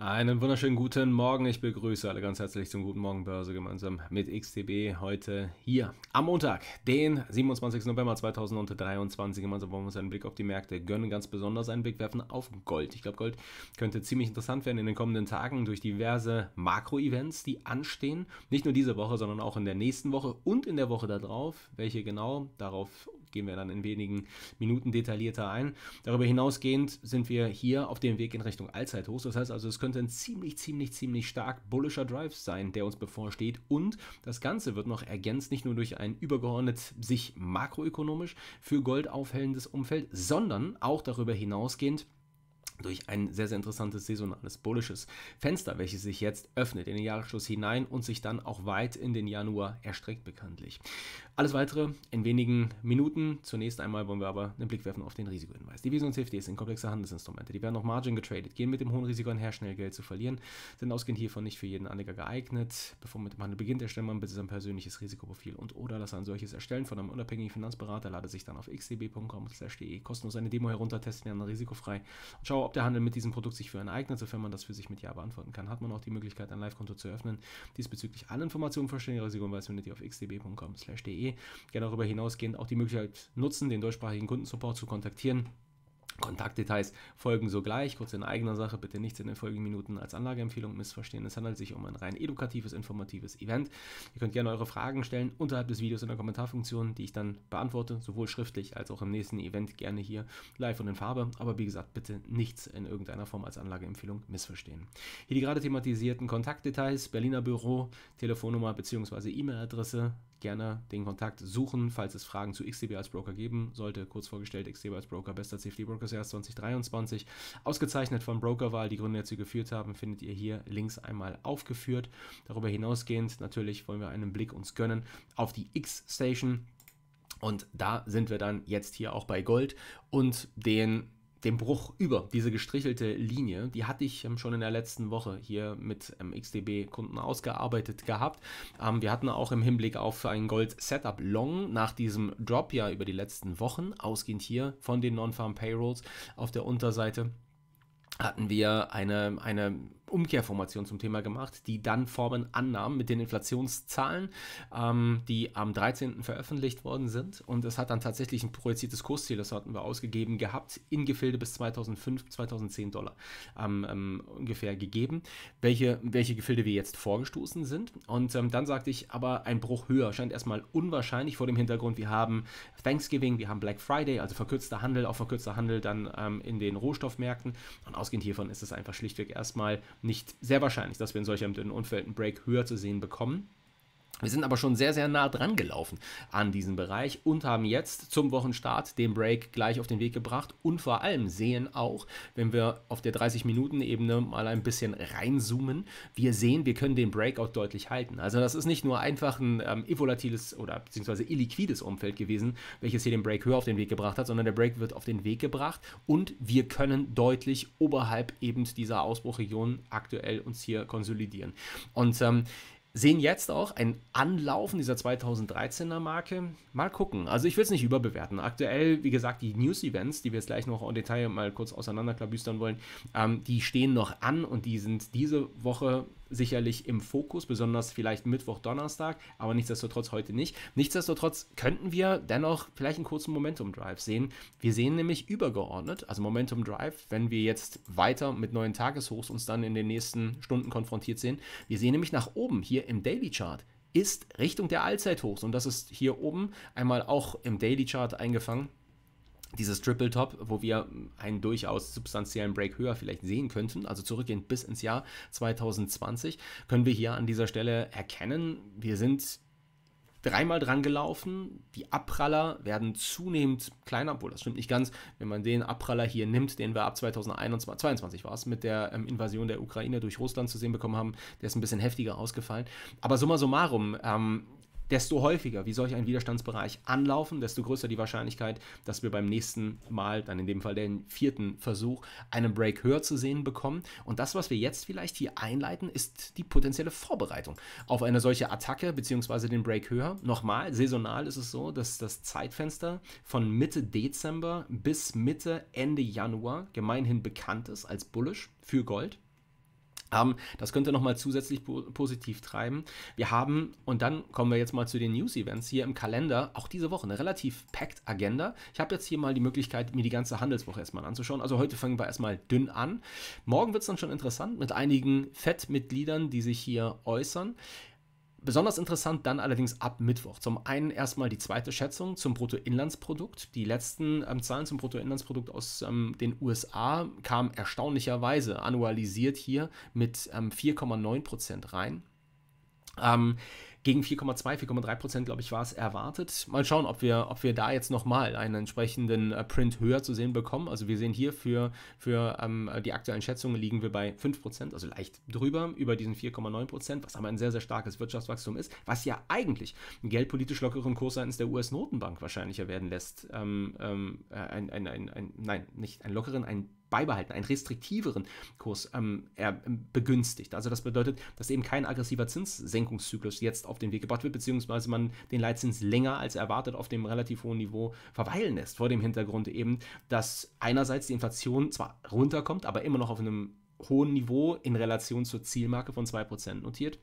Einen wunderschönen guten Morgen. Ich begrüße alle ganz herzlich zum Guten Morgen Börse gemeinsam mit XTB heute hier am Montag, den 27. November 2023. Gemeinsam wollen wir uns einen Blick auf die Märkte gönnen, ganz besonders einen Blick werfen auf Gold. Ich glaube, Gold könnte ziemlich interessant werden in den kommenden Tagen durch diverse Makro-Events, die anstehen. Nicht nur diese Woche, sondern auch in der nächsten Woche und in der Woche darauf. Welche genau? Darauf gehen wir dann in wenigen Minuten detaillierter ein. Darüber hinausgehend sind wir hier auf dem Weg in Richtung Allzeithochs. Das heißt also, es könnte ein ziemlich, ziemlich, ziemlich stark bullischer Drive sein, der uns bevorsteht. Und das Ganze wird noch ergänzt, nicht nur durch ein übergeordnet sich makroökonomisch für Gold aufhellendes Umfeld, sondern auch darüber hinausgehend durch ein sehr, sehr interessantes saisonales bullisches Fenster, welches sich jetzt öffnet in den Jahresschluss hinein und sich dann auch weit in den Januar erstreckt bekanntlich. Alles weitere in wenigen Minuten. Zunächst einmal wollen wir aber einen Blick werfen auf den Risikohinweis. Die und CFDs sind komplexe Handelsinstrumente, die werden noch Margin getradet, gehen mit dem hohen Risiko einher, schnell Geld zu verlieren, sind ausgehend hiervon nicht für jeden Anleger geeignet. Bevor man mit dem Handel beginnt, erstellt man bitte sein persönliches Risikoprofil und oder lasse ein solches erstellen von einem unabhängigen Finanzberater, lade sich dann auf xdb.com/de kostenlos eine Demo herunter, testen, dann risikofrei und schaue ob der Handel mit diesem Produkt sich für einen eignet, sofern man das für sich mit Ja beantworten kann, hat man auch die Möglichkeit, ein Live-Konto zu öffnen. Diesbezüglich alle Informationen vollständiger Sekundenweis findet ihr auf xdb.com/de. Gerne darüber hinausgehend auch die Möglichkeit nutzen, den deutschsprachigen Kundensupport zu kontaktieren Kontaktdetails folgen sogleich. Kurz in eigener Sache, bitte nichts in den folgenden Minuten als Anlageempfehlung missverstehen. Es handelt sich um ein rein edukatives, informatives Event. Ihr könnt gerne eure Fragen stellen unterhalb des Videos in der Kommentarfunktion, die ich dann beantworte, sowohl schriftlich als auch im nächsten Event gerne hier live und in Farbe. Aber wie gesagt, bitte nichts in irgendeiner Form als Anlageempfehlung missverstehen. Hier die gerade thematisierten Kontaktdetails, Berliner Büro, Telefonnummer bzw. E-Mail-Adresse, gerne den Kontakt suchen, falls es Fragen zu XDB als Broker geben sollte. Kurz vorgestellt, XDB als Broker, bester CFD-Broker fürs Jahr 2023, ausgezeichnet von Brokerwahl, die Gründe dazu geführt haben, findet ihr hier links einmal aufgeführt. Darüber hinausgehend natürlich wollen wir einen Blick uns gönnen auf die X-Station. Und da sind wir dann jetzt hier auch bei Gold und den dem Bruch über diese gestrichelte Linie, die hatte ich ähm, schon in der letzten Woche hier mit ähm, XDB-Kunden ausgearbeitet gehabt. Ähm, wir hatten auch im Hinblick auf ein Gold-Setup Long nach diesem Drop ja über die letzten Wochen, ausgehend hier von den Non-Farm Payrolls auf der Unterseite, hatten wir eine, eine Umkehrformation zum Thema gemacht, die dann Formen annahm mit den Inflationszahlen, ähm, die am 13. veröffentlicht worden sind. Und es hat dann tatsächlich ein projiziertes Kursziel, das hatten wir ausgegeben gehabt, in Gefilde bis 2005, 2010 Dollar ähm, ähm, ungefähr gegeben, welche, welche Gefilde wir jetzt vorgestoßen sind. Und ähm, dann sagte ich, aber ein Bruch höher scheint erstmal unwahrscheinlich vor dem Hintergrund. Wir haben Thanksgiving, wir haben Black Friday, also verkürzter Handel, auch verkürzter Handel dann ähm, in den Rohstoffmärkten. Und aus Ausgehend hiervon ist es einfach schlichtweg erstmal nicht sehr wahrscheinlich, dass wir in solch einem dünnen Umfeld einen Break höher zu sehen bekommen. Wir sind aber schon sehr, sehr nah dran gelaufen an diesem Bereich und haben jetzt zum Wochenstart den Break gleich auf den Weg gebracht und vor allem sehen auch, wenn wir auf der 30-Minuten-Ebene mal ein bisschen reinzoomen, wir sehen, wir können den Breakout deutlich halten. Also das ist nicht nur einfach ein ähm, volatiles oder beziehungsweise illiquides Umfeld gewesen, welches hier den Break höher auf den Weg gebracht hat, sondern der Break wird auf den Weg gebracht und wir können deutlich oberhalb eben dieser Ausbruchregion aktuell uns hier konsolidieren. Und ähm, sehen jetzt auch ein Anlaufen dieser 2013er Marke. Mal gucken. Also ich will es nicht überbewerten. Aktuell, wie gesagt, die News-Events, die wir jetzt gleich noch im Detail mal kurz auseinanderklabüstern wollen, ähm, die stehen noch an und die sind diese Woche sicherlich im Fokus, besonders vielleicht Mittwoch, Donnerstag, aber nichtsdestotrotz heute nicht. Nichtsdestotrotz könnten wir dennoch vielleicht einen kurzen Momentum Drive sehen. Wir sehen nämlich übergeordnet, also Momentum Drive, wenn wir jetzt weiter mit neuen Tageshochs uns dann in den nächsten Stunden konfrontiert sehen, wir sehen nämlich nach oben hier im Daily Chart ist Richtung der Allzeithochs und das ist hier oben einmal auch im Daily Chart eingefangen dieses Triple Top, wo wir einen durchaus substanziellen Break höher vielleicht sehen könnten, also zurückgehend bis ins Jahr 2020, können wir hier an dieser Stelle erkennen, wir sind dreimal dran gelaufen. Die Abpraller werden zunehmend kleiner, obwohl das stimmt nicht ganz. Wenn man den Abpraller hier nimmt, den wir ab 2021, 2022 war es, mit der ähm, Invasion der Ukraine durch Russland zu sehen bekommen haben, der ist ein bisschen heftiger ausgefallen. Aber summa summarum, ähm, desto häufiger wie solch ein Widerstandsbereich anlaufen, desto größer die Wahrscheinlichkeit, dass wir beim nächsten Mal, dann in dem Fall den vierten Versuch, einen Break höher zu sehen bekommen. Und das, was wir jetzt vielleicht hier einleiten, ist die potenzielle Vorbereitung auf eine solche Attacke bzw. den Break höher. Nochmal, saisonal ist es so, dass das Zeitfenster von Mitte Dezember bis Mitte, Ende Januar gemeinhin bekannt ist als bullish für Gold das könnte nochmal zusätzlich positiv treiben. Wir haben, und dann kommen wir jetzt mal zu den News-Events hier im Kalender, auch diese Woche eine relativ packed Agenda. Ich habe jetzt hier mal die Möglichkeit, mir die ganze Handelswoche erstmal anzuschauen. Also heute fangen wir erstmal dünn an. Morgen wird es dann schon interessant mit einigen FED-Mitgliedern, die sich hier äußern. Besonders interessant dann allerdings ab Mittwoch. Zum einen erstmal die zweite Schätzung zum Bruttoinlandsprodukt. Die letzten ähm, Zahlen zum Bruttoinlandsprodukt aus ähm, den USA kamen erstaunlicherweise annualisiert hier mit ähm, 4,9 rein. Ähm, gegen 4,2, 4,3 Prozent, glaube ich, war es erwartet. Mal schauen, ob wir, ob wir da jetzt nochmal einen entsprechenden äh, Print höher zu sehen bekommen. Also wir sehen hier für, für ähm, die aktuellen Schätzungen liegen wir bei 5 Prozent, also leicht drüber, über diesen 4,9 Prozent, was aber ein sehr, sehr starkes Wirtschaftswachstum ist, was ja eigentlich einen geldpolitisch lockeren Kurs seitens der US-Notenbank wahrscheinlicher werden lässt. Ähm, ähm, äh, ein, ein, ein, ein, nein, nicht einen lockeren, einen beibehalten, einen restriktiveren Kurs ähm, ähm, begünstigt. Also das bedeutet, dass eben kein aggressiver Zinssenkungszyklus jetzt auf den Weg gebracht wird, beziehungsweise man den Leitzins länger als erwartet auf dem relativ hohen Niveau verweilen lässt. Vor dem Hintergrund eben, dass einerseits die Inflation zwar runterkommt, aber immer noch auf einem hohen Niveau in Relation zur Zielmarke von 2% notiert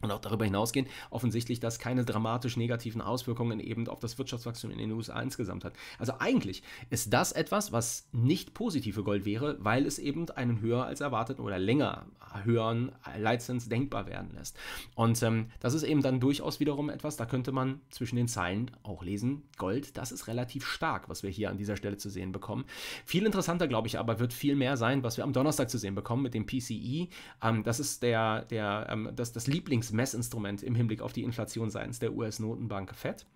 und auch darüber hinausgehen, offensichtlich dass keine dramatisch negativen Auswirkungen eben auf das Wirtschaftswachstum in den USA insgesamt hat. Also eigentlich ist das etwas, was nicht positive Gold wäre, weil es eben einen höher als erwarteten oder länger höheren Leitzins denkbar werden lässt. Und ähm, das ist eben dann durchaus wiederum etwas, da könnte man zwischen den Zeilen auch lesen, Gold, das ist relativ stark, was wir hier an dieser Stelle zu sehen bekommen. Viel interessanter, glaube ich, aber wird viel mehr sein, was wir am Donnerstag zu sehen bekommen mit dem PCE. Ähm, das ist der, der, ähm, das, das Lieblings Messinstrument im Hinblick auf die Inflation seitens der US-Notenbank FED.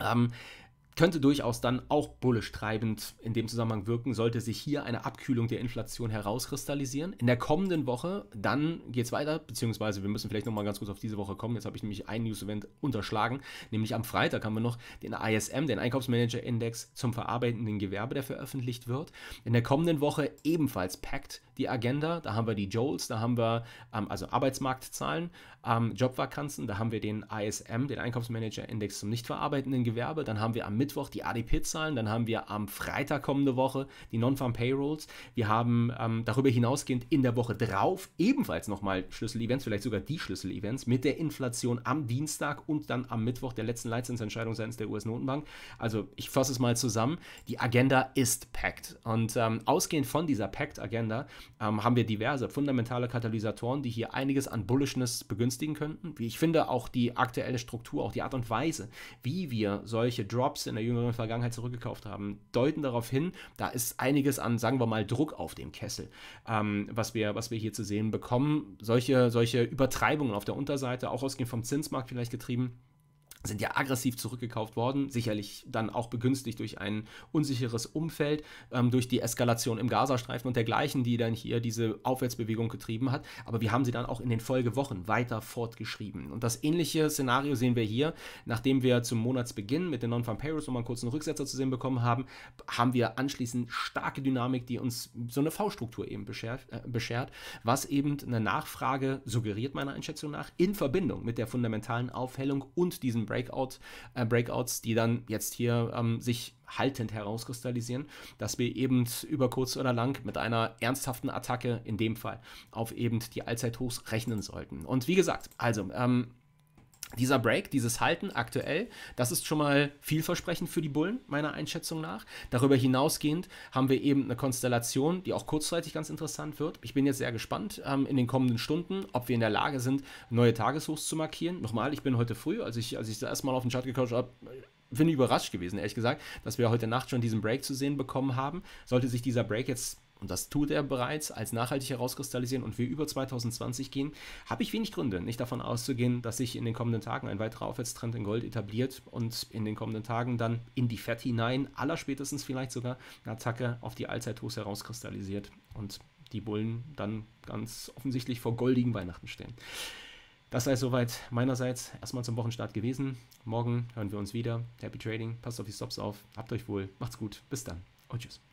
Ähm, könnte durchaus dann auch bullisch treibend in dem Zusammenhang wirken, sollte sich hier eine Abkühlung der Inflation herauskristallisieren. In der kommenden Woche, dann geht es weiter, beziehungsweise wir müssen vielleicht nochmal ganz kurz auf diese Woche kommen. Jetzt habe ich nämlich ein News-Event unterschlagen, nämlich am Freitag haben wir noch den ISM, den Einkaufsmanager-Index zum verarbeitenden Gewerbe, der veröffentlicht wird. In der kommenden Woche ebenfalls packt die Agenda, da haben wir die JOLS, da haben wir ähm, also Arbeitsmarktzahlen, ähm, Jobvakanzen, da haben wir den ISM, den Einkaufsmanager-Index zum nicht verarbeitenden Gewerbe, dann haben wir am Mittwoch die ADP-Zahlen, dann haben wir am Freitag kommende Woche die Non-Farm Payrolls. Wir haben ähm, darüber hinausgehend in der Woche drauf ebenfalls nochmal Schlüssel-Events, vielleicht sogar die Schlüssel-Events mit der Inflation am Dienstag und dann am Mittwoch der letzten Leitzinsentscheidung seitens der US-Notenbank. Also ich fasse es mal zusammen. Die Agenda ist packed. Und ähm, ausgehend von dieser Packed-Agenda ähm, haben wir diverse fundamentale Katalysatoren, die hier einiges an Bullishness begünstigen könnten. Wie ich finde, auch die aktuelle Struktur, auch die Art und Weise, wie wir solche Drops in in der jüngeren Vergangenheit zurückgekauft haben, deuten darauf hin, da ist einiges an, sagen wir mal, Druck auf dem Kessel, ähm, was, wir, was wir hier zu sehen bekommen. Solche, solche Übertreibungen auf der Unterseite, auch ausgehend vom Zinsmarkt vielleicht getrieben sind ja aggressiv zurückgekauft worden, sicherlich dann auch begünstigt durch ein unsicheres Umfeld, ähm, durch die Eskalation im Gazastreifen und dergleichen, die dann hier diese Aufwärtsbewegung getrieben hat. Aber wir haben sie dann auch in den Folgewochen weiter fortgeschrieben. Und das ähnliche Szenario sehen wir hier. Nachdem wir zum Monatsbeginn mit den Non-Farm Payrolls nochmal einen kurzen Rücksetzer zu sehen bekommen haben, haben wir anschließend starke Dynamik, die uns so eine V-Struktur eben beschert, äh, beschert, was eben eine Nachfrage suggeriert meiner Einschätzung nach, in Verbindung mit der fundamentalen Aufhellung und diesem Breakout, äh, Breakouts, die dann jetzt hier ähm, sich haltend herauskristallisieren, dass wir eben über kurz oder lang mit einer ernsthaften Attacke in dem Fall auf eben die Allzeithochs rechnen sollten. Und wie gesagt, also ähm, dieser Break, dieses Halten aktuell, das ist schon mal vielversprechend für die Bullen, meiner Einschätzung nach. Darüber hinausgehend haben wir eben eine Konstellation, die auch kurzzeitig ganz interessant wird. Ich bin jetzt sehr gespannt ähm, in den kommenden Stunden, ob wir in der Lage sind, neue Tageshochs zu markieren. Nochmal, ich bin heute früh, als ich, als ich das erste Mal auf den Chart gecoacht habe, äh, bin ich überrascht gewesen, ehrlich gesagt, dass wir heute Nacht schon diesen Break zu sehen bekommen haben. Sollte sich dieser Break jetzt und das tut er bereits, als nachhaltig herauskristallisieren und wir über 2020 gehen, habe ich wenig Gründe, nicht davon auszugehen, dass sich in den kommenden Tagen ein weiterer Aufwärtstrend in Gold etabliert und in den kommenden Tagen dann in die Fett hinein, allerspätestens vielleicht sogar eine Attacke auf die Allzeithose herauskristallisiert und die Bullen dann ganz offensichtlich vor goldigen Weihnachten stehen. Das sei soweit meinerseits erstmal zum Wochenstart gewesen. Morgen hören wir uns wieder. Happy Trading, passt auf die Stops auf, habt euch wohl, macht's gut, bis dann und tschüss.